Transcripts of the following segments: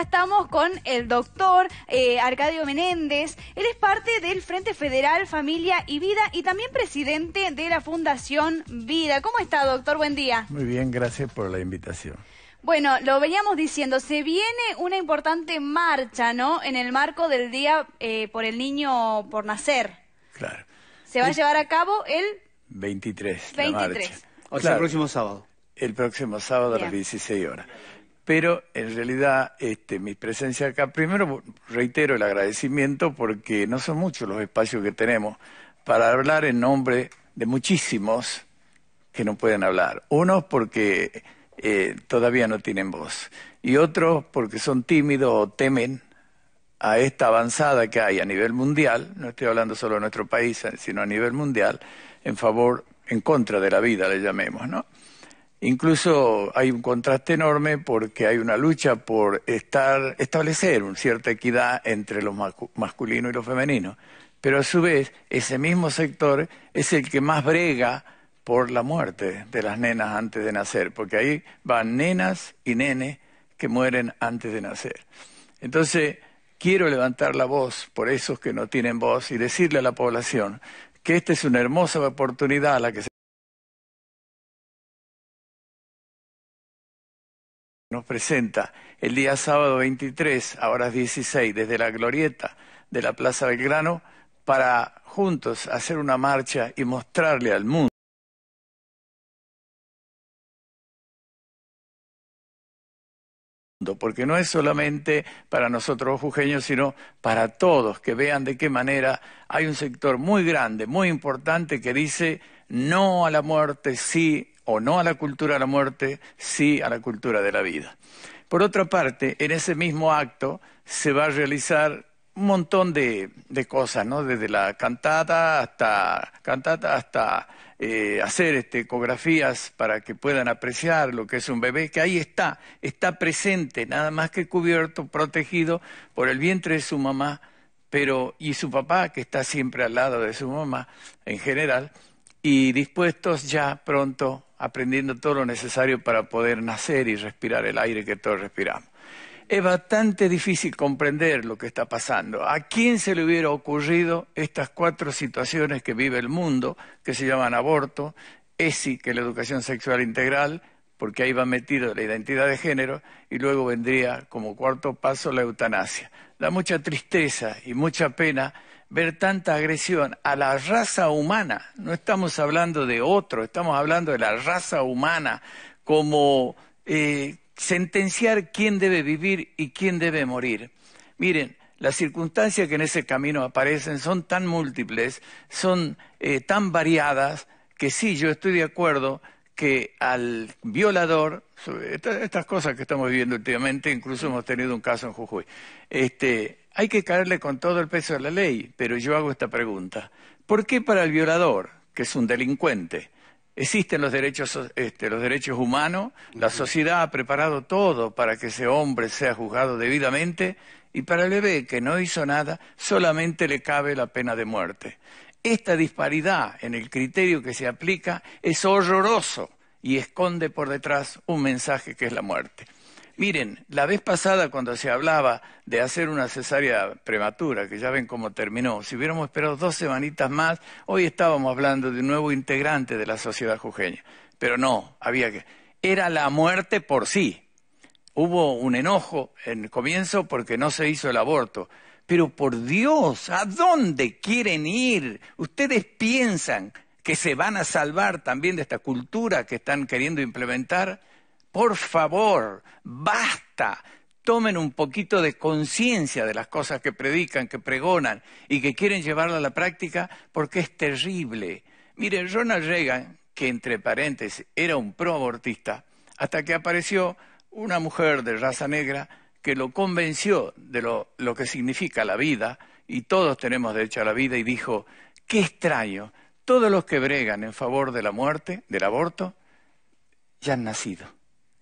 estamos con el doctor eh, Arcadio Menéndez. Él es parte del Frente Federal Familia y Vida y también presidente de la Fundación Vida. ¿Cómo está, doctor? Buen día. Muy bien, gracias por la invitación. Bueno, lo veníamos diciendo, se viene una importante marcha, ¿no? En el marco del Día eh, por el Niño por Nacer. Claro. Se va a llevar a cabo el 23. 23. O sea, el próximo sábado. El próximo sábado a las 16 horas pero en realidad este, mi presencia acá, primero reitero el agradecimiento porque no son muchos los espacios que tenemos para hablar en nombre de muchísimos que no pueden hablar. Unos porque eh, todavía no tienen voz y otros porque son tímidos o temen a esta avanzada que hay a nivel mundial, no estoy hablando solo de nuestro país, eh, sino a nivel mundial, en favor, en contra de la vida, le llamemos, ¿no? Incluso hay un contraste enorme porque hay una lucha por estar, establecer una cierta equidad entre los masculinos y los femeninos. Pero a su vez, ese mismo sector es el que más brega por la muerte de las nenas antes de nacer, porque ahí van nenas y nenes que mueren antes de nacer. Entonces, quiero levantar la voz por esos que no tienen voz y decirle a la población que esta es una hermosa oportunidad a la que se nos presenta el día sábado 23 a horas 16 desde la glorieta de la Plaza Belgrano para juntos hacer una marcha y mostrarle al mundo porque no es solamente para nosotros jujeños, sino para todos, que vean de qué manera hay un sector muy grande, muy importante, que dice no a la muerte, sí o no a la cultura de la muerte, sí a la cultura de la vida. Por otra parte, en ese mismo acto se va a realizar un montón de, cosas, ¿no? Desde la cantata hasta cantata hasta eh, hacer este, ecografías para que puedan apreciar lo que es un bebé, que ahí está, está presente, nada más que cubierto, protegido por el vientre de su mamá, pero y su papá que está siempre al lado de su mamá en general y dispuestos ya pronto aprendiendo todo lo necesario para poder nacer y respirar el aire que todos respiramos. Es bastante difícil comprender lo que está pasando. ¿A quién se le hubiera ocurrido estas cuatro situaciones que vive el mundo, que se llaman aborto, ESI, que es la educación sexual integral, porque ahí va metido la identidad de género, y luego vendría como cuarto paso la eutanasia. Da mucha tristeza y mucha pena ver tanta agresión a la raza humana. No estamos hablando de otro, estamos hablando de la raza humana como eh, sentenciar quién debe vivir y quién debe morir. Miren, las circunstancias que en ese camino aparecen son tan múltiples, son eh, tan variadas, que sí, yo estoy de acuerdo que al violador, estas, estas cosas que estamos viviendo últimamente, incluso hemos tenido un caso en Jujuy, este, hay que caerle con todo el peso de la ley, pero yo hago esta pregunta. ¿Por qué para el violador, que es un delincuente, existen los derechos, este, los derechos humanos, la sociedad ha preparado todo para que ese hombre sea juzgado debidamente y para el bebé que no hizo nada solamente le cabe la pena de muerte? Esta disparidad en el criterio que se aplica es horroroso y esconde por detrás un mensaje que es la muerte. Miren, la vez pasada cuando se hablaba de hacer una cesárea prematura, que ya ven cómo terminó, si hubiéramos esperado dos semanitas más, hoy estábamos hablando de un nuevo integrante de la sociedad jujeña. Pero no, había que... Era la muerte por sí. Hubo un enojo en el comienzo porque no se hizo el aborto. Pero por Dios, ¿a dónde quieren ir? Ustedes piensan que se van a salvar también de esta cultura que están queriendo implementar. Por favor, basta. Tomen un poquito de conciencia de las cosas que predican, que pregonan y que quieren llevarla a la práctica porque es terrible. Miren, Ronald Reagan, que entre paréntesis era un proabortista, hasta que apareció una mujer de raza negra que lo convenció de lo, lo, que significa la vida, y todos tenemos derecho a la vida, y dijo, qué extraño, todos los que bregan en favor de la muerte, del aborto, ya han nacido.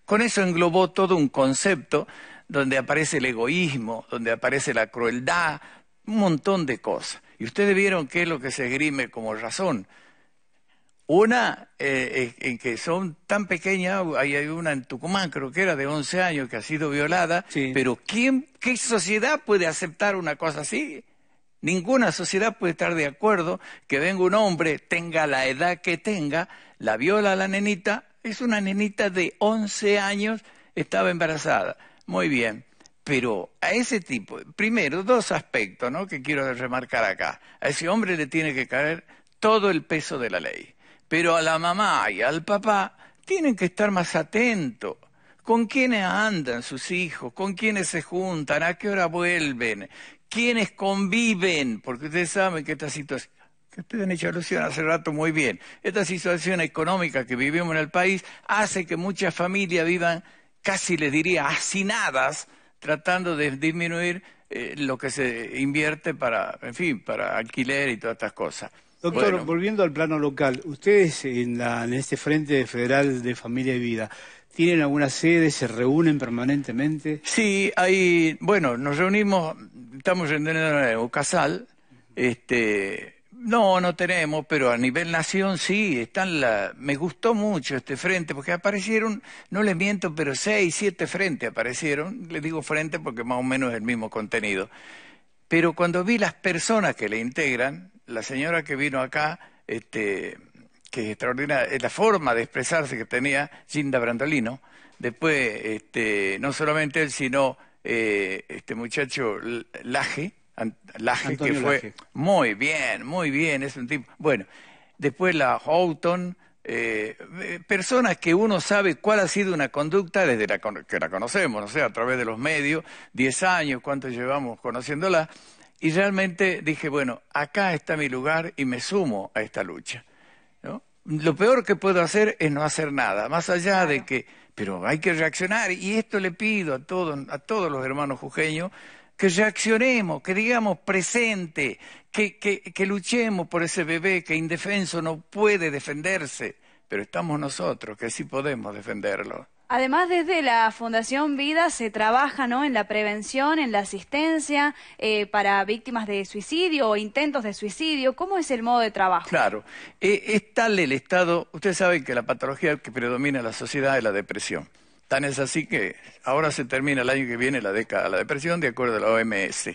Con eso englobó todo un concepto donde aparece el egoísmo, donde aparece la crueldad, un montón de cosas. Y ustedes vieron qué es lo que se esgrime como razón. Una eh, en que son tan pequeñas, hay una en Tucumán, creo que era de 11 años, que ha sido violada, pero ¿qué sociedad puede aceptar una cosa así? Ninguna sociedad puede estar de acuerdo que venga un hombre, tenga la edad que tenga, la viola a la nenita, es una nenita de 11 años, estaba embarazada. Muy bien. Pero a ese tipo, primero, dos aspectos ¿no? que quiero remarcar acá. A ese hombre le tiene que caer todo el peso de la ley. Pero a la mamá y al papá tienen que estar más atentos. ¿Con quiénes andan sus hijos? ¿Con quiénes se juntan? ¿A qué hora vuelven? ¿Quiénes conviven? Porque ustedes saben que esta situación que ustedes han hecho alusión hace rato muy bien. Esta situación económica que vivimos en el país hace que muchas familias vivan casi, les diría, hacinadas, tratando de disminuir eh, lo que se invierte para, en fin, para alquiler y todas estas cosas. Doctor, volviendo al plano local, ustedes en, este Frente Federal de Familia y Vida, ¿Tienen alguna sede? ¿Se reúnen permanentemente? Sí, hay, bueno, nos reunimos, estamos en el Casal, este, no, no tenemos, pero a nivel nación sí, están la... me gustó mucho este frente, porque aparecieron, no les miento, pero seis, siete frentes aparecieron, les digo frente porque más o menos es el mismo contenido. Pero cuando vi las personas que le integran, la señora que vino acá, este, que es extraordinaria, la forma de expresarse que tenía Ginda Brandolino, después, este, no solamente él, sino eh, este muchacho Laje, la gente que fue muy bien, muy bien, es un tipo. Bueno, después la Houghton, eh, personas que uno sabe cuál ha sido una conducta desde la, que la conocemos, no sé, a través de los medios, 10 años, cuánto llevamos conociéndola, y realmente dije, bueno, acá está mi lugar y me sumo a esta lucha. Lo peor que puedo hacer es no hacer nada, más allá de que, pero hay que reaccionar, y esto le pido a todos, a todos los hermanos jujeños, que reaccionemos, que digamos presente, que, luchemos por ese bebé que indefenso no puede defenderse, pero estamos nosotros que sí podemos defenderlo. Además, desde la Fundación Vida se trabaja ¿no? en la prevención, en la asistencia eh, para víctimas de suicidio o intentos de suicidio. ¿Cómo es el modo de trabajo? Claro, eh, es tal el estado, ustedes saben que la patología que predomina en la sociedad es la depresión. Tan es así que ahora se termina el año que viene la década de la depresión, de acuerdo a la OMS.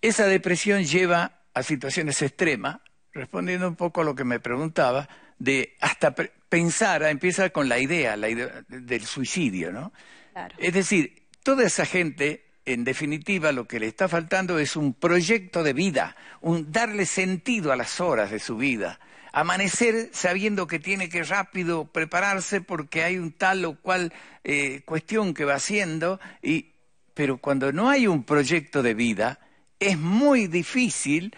Esa depresión lleva a situaciones extremas, respondiendo un poco a lo que me preguntaba, de hasta pensar, ah, empieza con la idea, del suicidio, ¿no? Es decir, toda esa gente en definitiva lo que le está faltando es un proyecto de vida, un darle sentido a las horas de su vida amanecer sabiendo que tiene que rápido prepararse porque hay un tal o cual eh, cuestión que va haciendo, y, pero cuando no hay un proyecto de vida, es muy difícil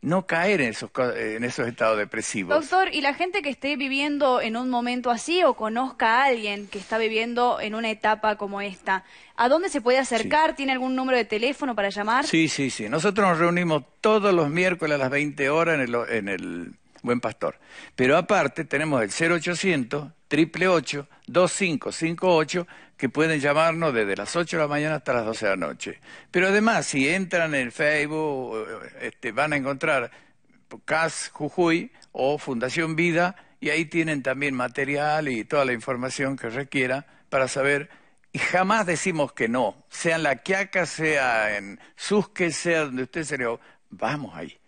no caer en esos, en esos estados depresivos. Doctor, ¿y la gente que esté viviendo en un momento así o conozca a alguien que está viviendo en una etapa como esta, ¿a dónde se puede acercar? ¿Tiene algún número de teléfono para llamar? Sí, sí, sí. Nosotros nos reunimos todos los miércoles a las 20 horas en el buen pastor. Pero aparte tenemos el 0800 888 2558 que pueden llamarnos desde las 8 de la mañana hasta las 12 de la noche. Pero además, si entran en Facebook, este, van a encontrar CAS Jujuy o Fundación Vida y ahí tienen también material y toda la información que requiera para saber. Y jamás decimos que no, sea en La Quiaca, sea en Susque, sea donde usted se le... Vamos ahí.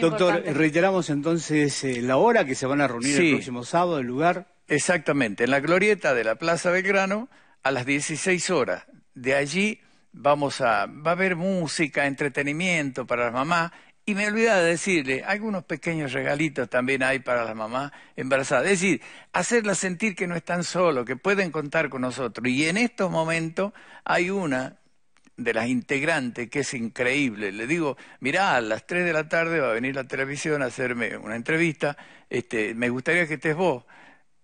Doctor, reiteramos entonces eh, la hora que se van a reunir el próximo sábado, el lugar. Exactamente, en la glorieta de la Plaza Belgrano a las 16 horas. De allí vamos a, va a haber música, entretenimiento para las mamás. Y me olvidaba de decirle, algunos pequeños regalitos también hay para las mamás embarazadas. Es decir, hacerlas sentir que no están solos, que pueden contar con nosotros. Y en estos momentos hay una de las integrantes, que es increíble. Le digo, mirá, a las 3 de la tarde va a venir la televisión a hacerme una entrevista, este, me gustaría que estés vos.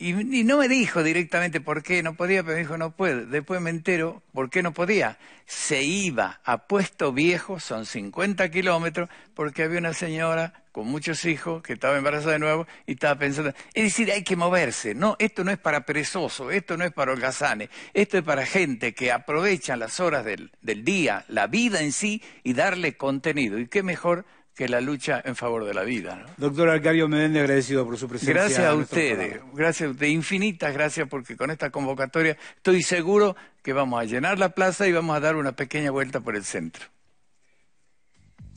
Y, no me dijo directamente por qué no podía, pero me dijo no puede. Después me entero por qué no podía. Se iba a Puesto Viejo, son 50 kilómetros, porque había una señora con muchos hijos que estaba embarazada de nuevo y estaba pensando. Es decir, hay que moverse. No, esto no es para perezoso, esto no es para holgazanes, esto es para gente que aprovecha las horas del día, la vida en sí y darle contenido. ¿Y qué mejor? que la lucha en favor de la vida. Doctor Arcadio Medende, agradecido por su presencia. Gracias a ustedes, gracias a ustedes, infinitas gracias porque con esta convocatoria estoy seguro que vamos a llenar la plaza y vamos a dar una pequeña vuelta por el centro.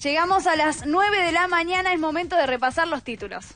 Llegamos a las 9 de la mañana, es momento de repasar los títulos.